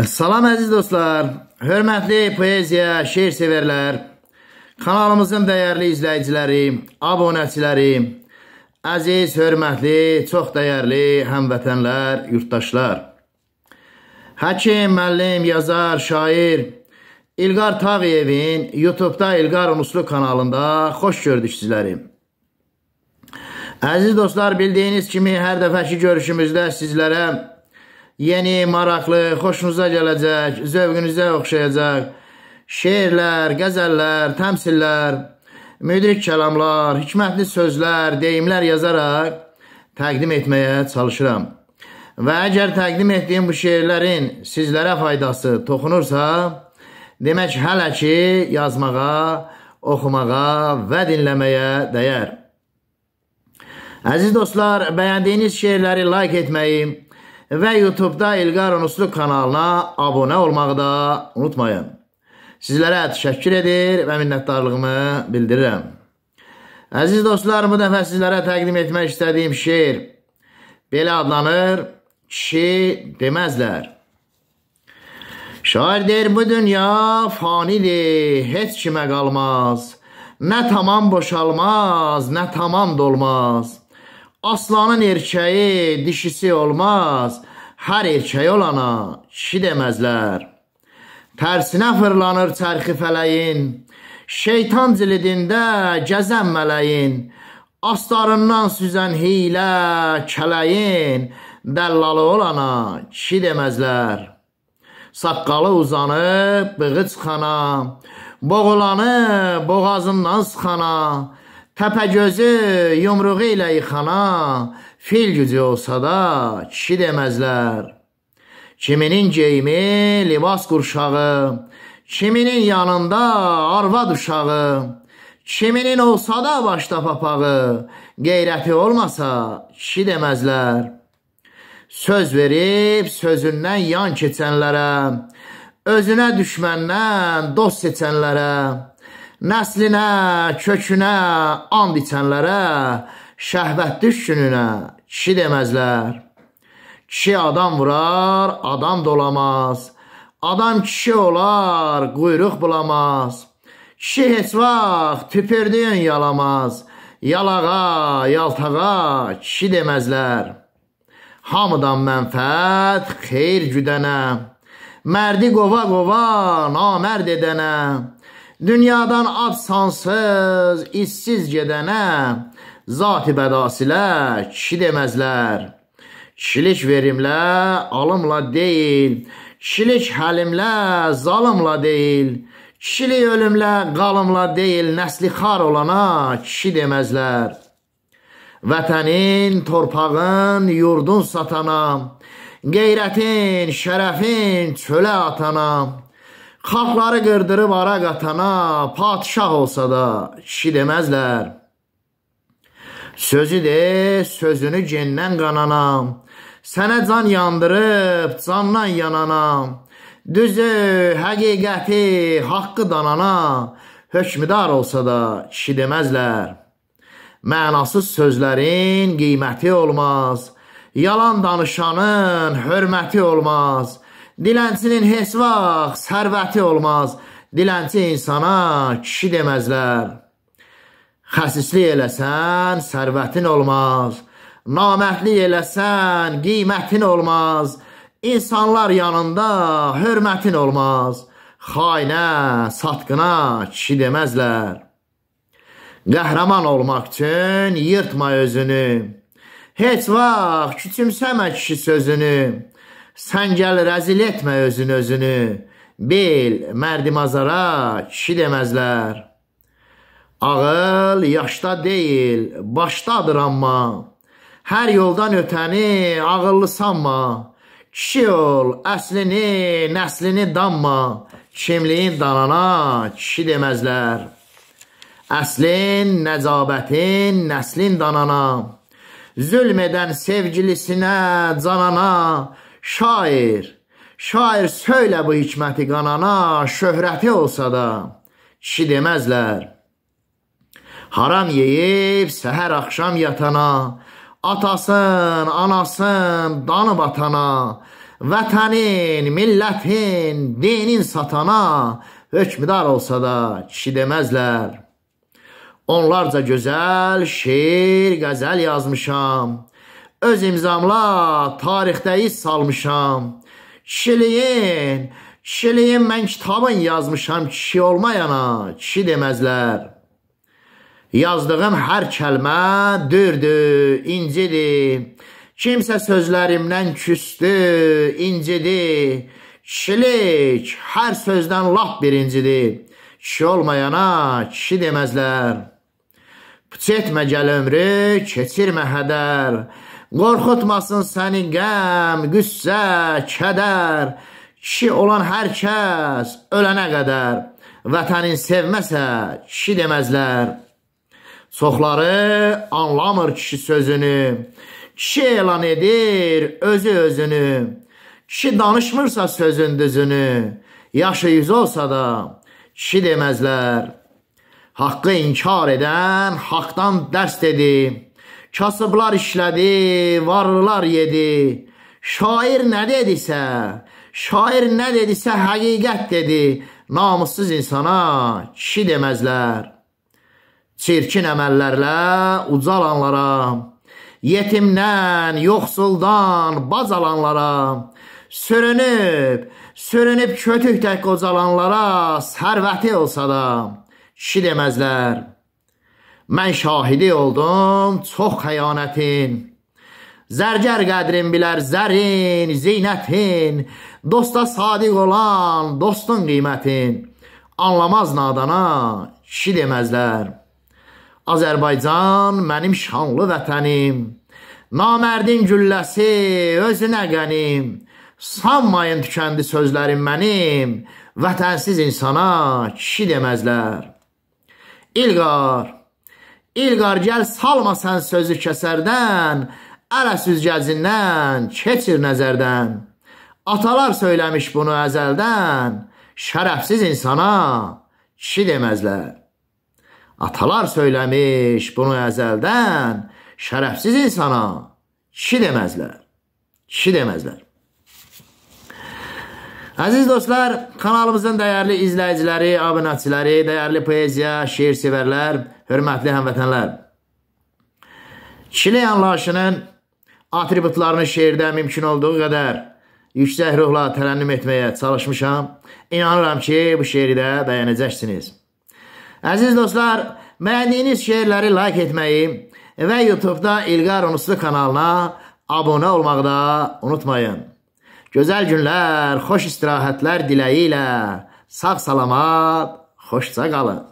Salam əziz dostlar, hörmətli poeziya, şeir sevərlər, kanalımızın dəyərli izləyiciləri, abonəçiləri, əziz, hörmətli, çox dəyərli həmvətənlər, yurttaşlar. Həkim, müəllim, yazar, şair İlqar Tağıyevin YouTube-da İlqar Unuslu kanalında xoş gördük sizləri. Əziz dostlar, bildiyiniz kimi hər dəfəki görüşümüzdə sizlərə Yeni, maraqlı, xoşunuza gələcək, zövqünüzə oxşayacaq şeirlər, qəzəllər, təmsillər, müdrik kəlamlar, hikmətli sözlər, deyimlər yazaraq təqdim etməyə çalışıram. Və əgər təqdim etdiyim bu şeirlərin sizlərə faydası toxunursa, demək hələ ki yazmağa, oxumağa və dinləməyə dəyər. Əziz dostlar, bəyəndiyiniz şeirləri like etməyi, və YouTube-da İlqar Onuslu kanalına abunə olmağı da unutmayın. Sizlərə təşəkkür edir və minnətdarlığımı bildirirəm. Əziz dostlar, bu dəfə sizlərə təqdim etmək istədiyim şeir belə adlanır, kişi deməzlər. Şair deyir, bu dünya fanidir, heç kimə qalmaz. Nə tamam boşalmaz, nə tamam dolmaz. Aslanın erkəyi, dişisi olmaz, hər erkəyi olana kişi deməzlər. Tərsinə fırlanır çərxi fələyin, şeytan cilidində gəzən mələyin, astarından süzən hiylə, kələyin, dəllalı olana kişi deməzlər. Saqqalı uzanıb, bığı çıxana, boğulanı boğazından sıxana, Təpəgözü yumruğu ilə yıxana fil gücü olsa da kişi deməzlər. Kiminin geyimi libas qurşağı, kiminin yanında arvad uşağı, kiminin olsa da başda papağı, qeyrəti olmasa kişi deməzlər. Söz verib sözündən yan keçənlərə, özünə düşməndən dost seçənlərə, Nəslinə, kökünə, and içənlərə, şəhvət düşkününə kişi deməzlər. Kişi adam vurar, adam dolamaz. Adam kişi olar, quyruq bulamaz. Kişi heç vaxt tüpürdüyün yalamaz. Yalağa, yaltağa kişi deməzlər. Hamıdan mənfət, xeyir güdənə. Mərdi qova-qova, namərd edənə. Dünyadan ad sansız, izsiz gedənə, zati bədasilə kişi deməzlər. Kişilik verimlə, alımla deyil, kişilik həlimlə, zalımla deyil, kişilik ölümlə, qalımla deyil, nəsli xar olana kişi deməzlər. Vətənin, torpağın, yurdun satana, qeyrətin, şərəfin çölə atana, Xalqları qırdırıb ara qatana, patişah olsa da kişi deməzlər. Sözü de, sözünü gendən qanana, sənə can yandırıb, candan yanana, düzü, həqiqəti, haqqı danana, hökmüdar olsa da kişi deməzlər. Mənasız sözlərin qiyməti olmaz, yalan danışanın hörməti olmaz, Dilənçinin heç vaxt sərvəti olmaz. Dilənçi insana kişi deməzlər. Xəsislik eləsən, sərvətin olmaz. Namətli eləsən, qiymətin olmaz. İnsanlar yanında hörmətin olmaz. Xainə, satqına kişi deməzlər. Qəhrəman olmaq üçün yırtma özünü. Heç vaxt küçümsəmə kişi sözünü. Sən gəl rəzil etmə özün özünü. Bil, mərdi mazara kişi deməzlər. Ağıl yaşda deyil, başdadır amma. Hər yoldan ötəni ağıllı sanma. Kişi ol, əslini, nəslini danma. Kimliyin danana kişi deməzlər. Əslin, nəcabətin, nəslin danana. Zülm edən sevgilisinə, canana, Şair, şair söylə bu hikməti qanana, şöhrəti olsa da, kişi deməzlər. Haram yeyib səhər axşam yatana, atasın, anasın, danıb atana, vətənin, millətin, dinin satana, hökmdar olsa da kişi deməzlər. Onlarca gözəl şeir, qəzəl yazmışam öz imzamla tarixdə iz salmışam. Kişiliyin, kişiliyin mən kitabın yazmışam, kişi olmayana, kişi deməzlər. Yazdığım hər kəlmə dürdü, incidir. Kimsə sözlərimdən küsdü, incidir. Kişilik hər sözdən lap birincidir. Kişi olmayana kişi deməzlər. Puç etmə gəl ömrü, keçirmə hədər. Qorxutmasın səni qəm, qüssə, kədər, kişi olan hər kəs ölənə qədər vətənin sevməsə kişi deməzlər. Çoxları anlamır kişi sözünü, kişi elan edir özü özünü, kişi danışmırsa sözün düzünü, yaşı yüz olsa da kişi deməzlər. Haqqı inkar edən haqdan dərs dedi kasıblar işlədi, varlar yedi. Şair nə dedisə, şair nə dedisə həqiqət dedi. Namussuz insana kişi deməzlər. Çirkin əməllərlə ucalanlara, yetimdən, yoxsuldan, bacalanlara, sürünüb, sürünüb kötük tək qocalanlara, sərvəti olsa da kişi deməzlər. Mən şahidi oldum çox xəyanətin. Zərgər qədrin bilər zərin, zeynətin. Dosta sadiq olan dostun qiymətin. Anlamaz nadana kişi deməzlər. Azərbaycan mənim şanlı vətənim. Namərdin gülləsi özünə qənim. Sanmayın tükəndi sözlərim mənim. Vətənsiz insana kişi deməzlər. İlqar İlqar gəl salmasan sözü kəsərdən, ələ süzgəcindən, keçir nəzərdən. Atalar söyləmiş bunu əzəldən, şərəfsiz insana kişi deməzlər. Atalar söyləmiş bunu əzəldən, şərəfsiz insana kişi deməzlər. Kişi deməzlər. Əziz dostlar, kanalımızın dəyərli izləyiciləri, abunəçiləri, dəyərli poeziya, şiir sevərlər, Hörmətli həmvətənlər, kişilik anlayışının atributlarını şeirdə mümkün olduğu qədər yüksək ruhla tərənnüm etməyə çalışmışam. İnanıram ki, bu şeiri də bəyənəcəksiniz. Əziz dostlar, bəyəndiyiniz şeirləri like etməyi və YouTube-da İlqar Unuslu kanalına abunə olmağı da unutmayın. Gözəl günlər, xoş istirahətlər diləyi ilə sağ-salamat, xoşca qalın.